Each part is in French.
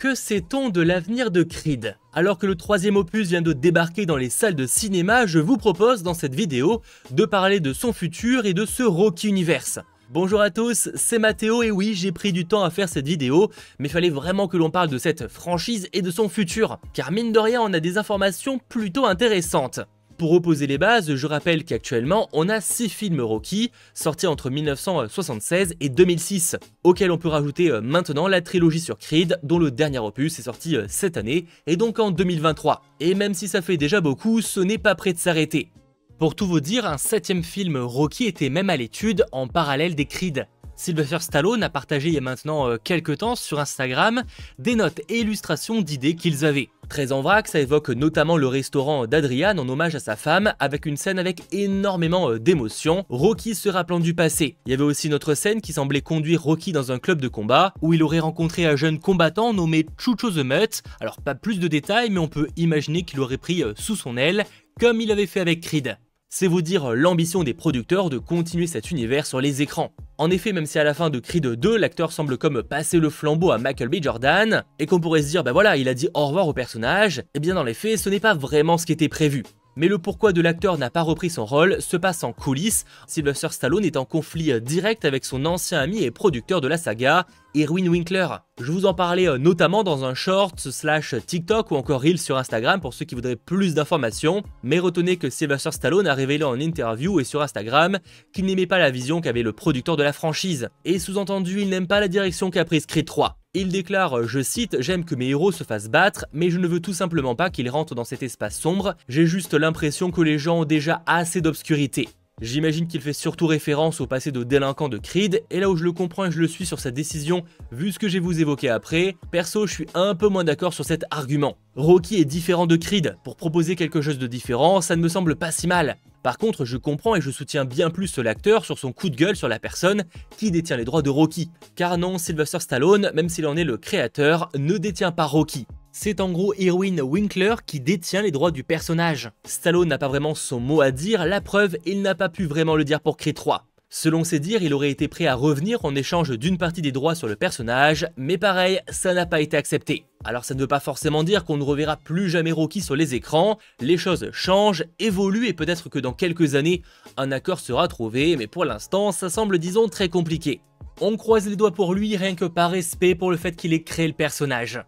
Que sait-on de l'avenir de Creed Alors que le troisième opus vient de débarquer dans les salles de cinéma, je vous propose dans cette vidéo de parler de son futur et de ce Rocky Universe. Bonjour à tous, c'est Mathéo et oui, j'ai pris du temps à faire cette vidéo, mais fallait vraiment que l'on parle de cette franchise et de son futur, car mine de rien, on a des informations plutôt intéressantes. Pour reposer les bases, je rappelle qu'actuellement, on a 6 films Rocky, sortis entre 1976 et 2006, auxquels on peut rajouter euh, maintenant la trilogie sur Creed, dont le dernier opus est sorti euh, cette année, et donc en 2023. Et même si ça fait déjà beaucoup, ce n'est pas prêt de s'arrêter. Pour tout vous dire, un septième film Rocky était même à l'étude en parallèle des Creed, Sylvester Stallone a partagé il y a maintenant euh, quelques temps sur Instagram des notes et illustrations d'idées qu'ils avaient. Très en vrac, ça évoque notamment le restaurant d'Adrian en hommage à sa femme, avec une scène avec énormément euh, d'émotion, Rocky se rappelant du passé. Il y avait aussi une autre scène qui semblait conduire Rocky dans un club de combat, où il aurait rencontré un jeune combattant nommé Chucho the Mutt, alors pas plus de détails, mais on peut imaginer qu'il aurait pris euh, sous son aile, comme il avait fait avec Creed. C'est vous dire l'ambition des producteurs de continuer cet univers sur les écrans. En effet, même si à la fin de Creed 2, l'acteur semble comme passer le flambeau à Michael B. Jordan, et qu'on pourrait se dire, bah voilà, il a dit au revoir au personnage, et eh bien dans les faits, ce n'est pas vraiment ce qui était prévu. Mais le pourquoi de l'acteur n'a pas repris son rôle se passe en coulisses, Sylvester Stallone est en conflit euh, direct avec son ancien ami et producteur de la saga, Erwin Winkler. Je vous en parlais euh, notamment dans un short slash TikTok ou encore Reel sur Instagram pour ceux qui voudraient plus d'informations, mais retenez que Sylvester Stallone a révélé en interview et sur Instagram qu'il n'aimait pas la vision qu'avait le producteur de la franchise, et sous-entendu il n'aime pas la direction qu'a prise Creed 3. Il déclare, je cite, J'aime que mes héros se fassent battre, mais je ne veux tout simplement pas qu'ils rentrent dans cet espace sombre, j'ai juste l'impression que les gens ont déjà assez d'obscurité. J'imagine qu'il fait surtout référence au passé de délinquant de Creed, et là où je le comprends et je le suis sur sa décision, vu ce que j'ai vous évoqué après, perso je suis un peu moins d'accord sur cet argument. Rocky est différent de Creed, pour proposer quelque chose de différent, ça ne me semble pas si mal. Par contre, je comprends et je soutiens bien plus l'acteur sur son coup de gueule sur la personne qui détient les droits de Rocky. Car non, Sylvester Stallone, même s'il en est le créateur, ne détient pas Rocky. C'est en gros Irwin Winkler qui détient les droits du personnage. Stallone n'a pas vraiment son mot à dire, la preuve, il n'a pas pu vraiment le dire pour Creed 3. Selon ses dires, il aurait été prêt à revenir en échange d'une partie des droits sur le personnage, mais pareil, ça n'a pas été accepté. Alors ça ne veut pas forcément dire qu'on ne reverra plus jamais Rocky sur les écrans, les choses changent, évoluent et peut-être que dans quelques années, un accord sera trouvé, mais pour l'instant, ça semble disons très compliqué. On croise les doigts pour lui rien que par respect pour le fait qu'il ait créé le personnage.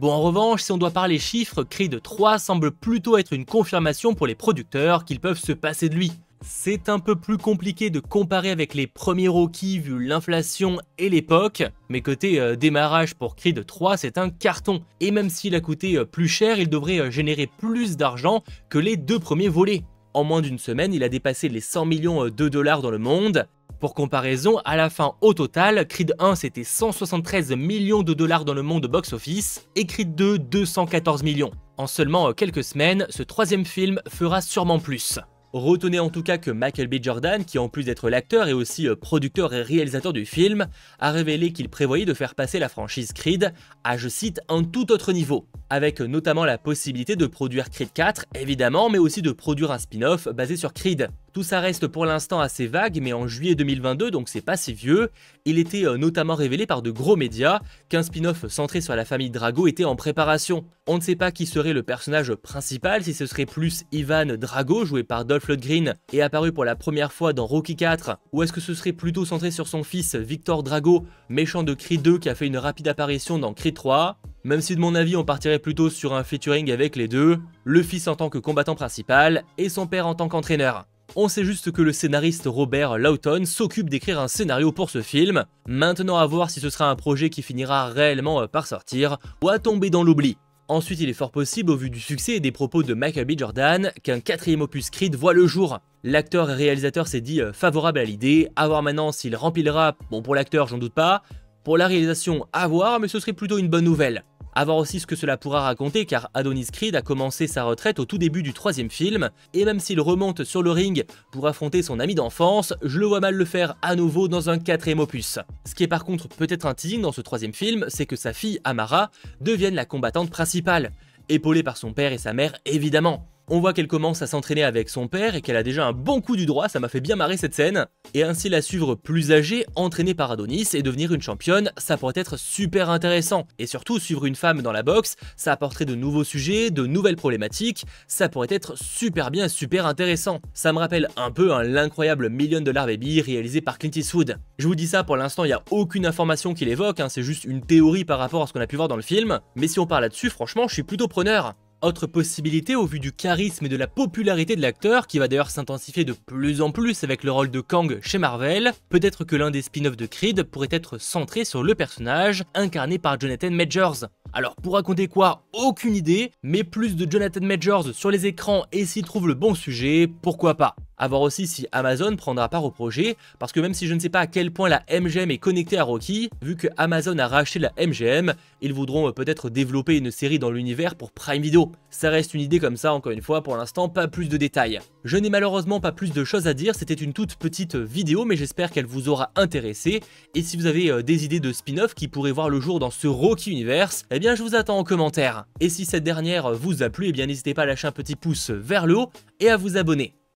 Bon, en revanche, si on doit parler chiffres, de 3 semble plutôt être une confirmation pour les producteurs qu'ils peuvent se passer de lui. C'est un peu plus compliqué de comparer avec les premiers Rocky vu l'inflation et l'époque, mais côté euh, démarrage pour Creed 3, c'est un carton. Et même s'il a coûté euh, plus cher, il devrait euh, générer plus d'argent que les deux premiers volets. En moins d'une semaine, il a dépassé les 100 millions de dollars dans le monde. Pour comparaison, à la fin au total, Creed 1 c'était 173 millions de dollars dans le monde box-office et Creed 2 214 millions. En seulement quelques semaines, ce troisième film fera sûrement plus. Retenez en tout cas que Michael B. Jordan, qui en plus d'être l'acteur est aussi euh, producteur et réalisateur du film, a révélé qu'il prévoyait de faire passer la franchise Creed à, je cite, un tout autre niveau, avec notamment la possibilité de produire Creed 4, évidemment, mais aussi de produire un spin-off basé sur Creed. Tout ça reste pour l'instant assez vague, mais en juillet 2022, donc c'est pas si vieux, il était euh, notamment révélé par de gros médias qu'un spin-off centré sur la famille Drago était en préparation. On ne sait pas qui serait le personnage principal, si ce serait plus Ivan Drago, joué par Dolph Flood Green est apparu pour la première fois dans Rocky 4 ou est-ce que ce serait plutôt centré sur son fils Victor Drago, méchant de Creed 2 qui a fait une rapide apparition dans Creed 3 Même si de mon avis on partirait plutôt sur un featuring avec les deux, le fils en tant que combattant principal et son père en tant qu'entraîneur. On sait juste que le scénariste Robert Lawton s'occupe d'écrire un scénario pour ce film, maintenant à voir si ce sera un projet qui finira réellement par sortir ou à tomber dans l'oubli. Ensuite, il est fort possible, au vu du succès et des propos de Michael B. Jordan, qu'un quatrième opus Creed voit le jour. L'acteur et réalisateur s'est dit euh, favorable à l'idée, à voir maintenant s'il remplira, bon pour l'acteur j'en doute pas, pour la réalisation à voir, mais ce serait plutôt une bonne nouvelle. A voir aussi ce que cela pourra raconter car Adonis Creed a commencé sa retraite au tout début du troisième film, et même s'il remonte sur le ring pour affronter son ami d'enfance, je le vois mal le faire à nouveau dans un quatrième opus. Ce qui est par contre peut-être un dans ce troisième film, c'est que sa fille Amara devienne la combattante principale, épaulée par son père et sa mère évidemment. On voit qu'elle commence à s'entraîner avec son père et qu'elle a déjà un bon coup du droit, ça m'a fait bien marrer cette scène. Et ainsi la suivre plus âgée, entraînée par Adonis et devenir une championne, ça pourrait être super intéressant. Et surtout, suivre une femme dans la boxe, ça apporterait de nouveaux sujets, de nouvelles problématiques, ça pourrait être super bien, super intéressant. Ça me rappelle un peu hein, l'incroyable Million Dollar Baby réalisé par Clint Eastwood. Je vous dis ça, pour l'instant, il n'y a aucune information qui l'évoque, hein, c'est juste une théorie par rapport à ce qu'on a pu voir dans le film, mais si on parle là-dessus, franchement, je suis plutôt preneur. Autre possibilité au vu du charisme et de la popularité de l'acteur, qui va d'ailleurs s'intensifier de plus en plus avec le rôle de Kang chez Marvel, peut-être que l'un des spin-offs de Creed pourrait être centré sur le personnage incarné par Jonathan Majors. Alors pour raconter quoi, aucune idée, mais plus de Jonathan Majors sur les écrans et s'il trouve le bon sujet, pourquoi pas à voir aussi si Amazon prendra part au projet, parce que même si je ne sais pas à quel point la MGM est connectée à Rocky, vu que Amazon a racheté la MGM, ils voudront euh, peut-être développer une série dans l'univers pour Prime Video. Ça reste une idée comme ça, encore une fois, pour l'instant, pas plus de détails. Je n'ai malheureusement pas plus de choses à dire, c'était une toute petite euh, vidéo, mais j'espère qu'elle vous aura intéressé, et si vous avez euh, des idées de spin-off qui pourraient voir le jour dans ce Rocky Universe, eh bien je vous attends en commentaire. Et si cette dernière vous a plu, eh bien n'hésitez pas à lâcher un petit pouce vers le haut et à vous abonner.